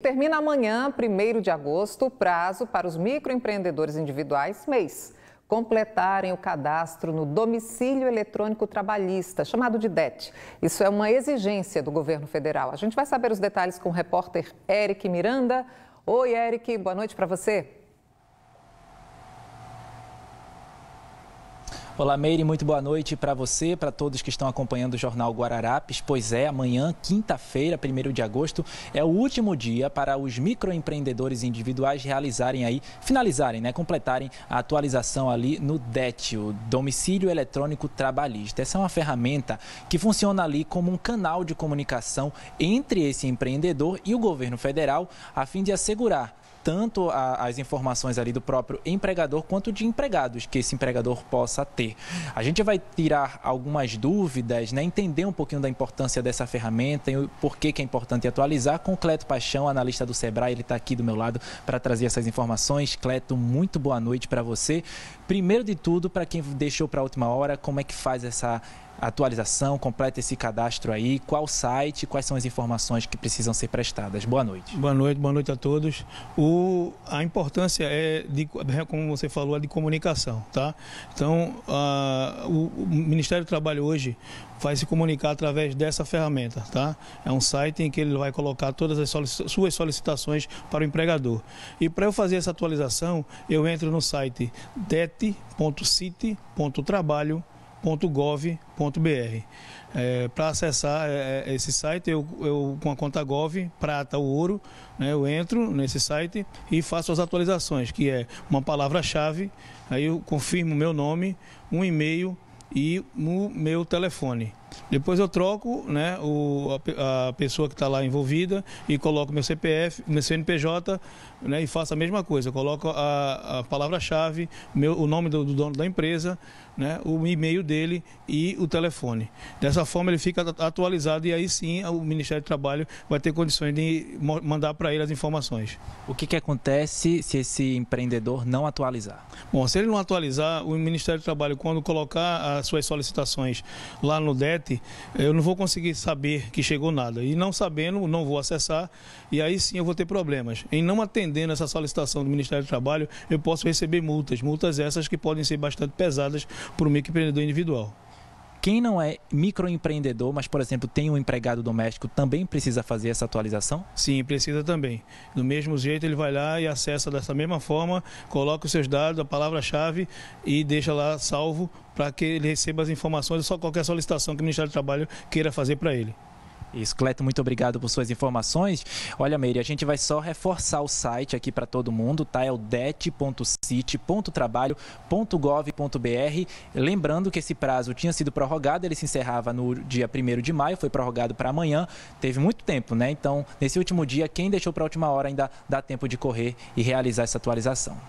Termina amanhã, 1 de agosto, o prazo para os microempreendedores individuais mês completarem o cadastro no domicílio eletrônico trabalhista, chamado de DET. Isso é uma exigência do governo federal. A gente vai saber os detalhes com o repórter Eric Miranda. Oi, Eric, boa noite para você. Olá, Meire, muito boa noite para você, para todos que estão acompanhando o Jornal Guararapes. Pois é, amanhã, quinta-feira, 1 de agosto, é o último dia para os microempreendedores individuais realizarem aí, finalizarem, né, completarem a atualização ali no DET, o Domicílio Eletrônico Trabalhista. Essa é uma ferramenta que funciona ali como um canal de comunicação entre esse empreendedor e o governo federal, a fim de assegurar tanto a, as informações ali do próprio empregador quanto de empregados que esse empregador possa ter. A gente vai tirar algumas dúvidas, né, entender um pouquinho da importância dessa ferramenta e o porquê que é importante atualizar com o Cleto Paixão, analista do Sebrae, ele está aqui do meu lado para trazer essas informações. Cleto, muito boa noite para você. Primeiro de tudo, para quem deixou para a última hora, como é que faz essa atualização, completa esse cadastro aí, qual site, quais são as informações que precisam ser prestadas. Boa noite. Boa noite, boa noite a todos. O, a importância é, de, como você falou, a de comunicação, tá? Então, a, o, o Ministério do Trabalho hoje vai se comunicar através dessa ferramenta, tá? É um site em que ele vai colocar todas as solic suas solicitações para o empregador. E para eu fazer essa atualização, eu entro no site det.city.trabalho.com .gov.br. É, para acessar é, é, esse site, eu, eu, com a conta Gov, Prata ou Ouro, né, eu entro nesse site e faço as atualizações, que é uma palavra-chave, aí eu confirmo meu nome, um e-mail e o meu telefone. Depois eu troco né, o, a, a pessoa que está lá envolvida e coloco meu CPF, meu CNPJ né, e faço a mesma coisa. Eu coloco a, a palavra-chave, o nome do, do, dono da empresa, né, o e-mail dele e o telefone. Dessa forma ele fica atualizado e aí sim o Ministério do Trabalho vai ter condições de mandar para ele as informações. O que, que acontece se esse empreendedor não atualizar? Bom, se ele não atualizar, o Ministério do Trabalho, quando colocar as suas solicitações lá no DET, eu não vou conseguir saber que chegou nada. E não sabendo, não vou acessar, e aí sim eu vou ter problemas. Em não atendendo essa solicitação do Ministério do Trabalho, eu posso receber multas, multas essas que podem ser bastante pesadas para o microempreendedor individual quem não é microempreendedor, mas, por exemplo, tem um empregado doméstico, também precisa fazer essa atualização? Sim, precisa também. Do mesmo jeito, ele vai lá e acessa dessa mesma forma, coloca os seus dados, a palavra-chave e deixa lá salvo para que ele receba as informações ou só qualquer solicitação que o Ministério do Trabalho queira fazer para ele. Isso, Cleto, muito obrigado por suas informações. Olha, Meire, a gente vai só reforçar o site aqui para todo mundo, tá? É o det.city.trabalho.gov.br. Lembrando que esse prazo tinha sido prorrogado, ele se encerrava no dia 1 de maio, foi prorrogado para amanhã, teve muito tempo, né? Então, nesse último dia, quem deixou para a última hora ainda dá tempo de correr e realizar essa atualização.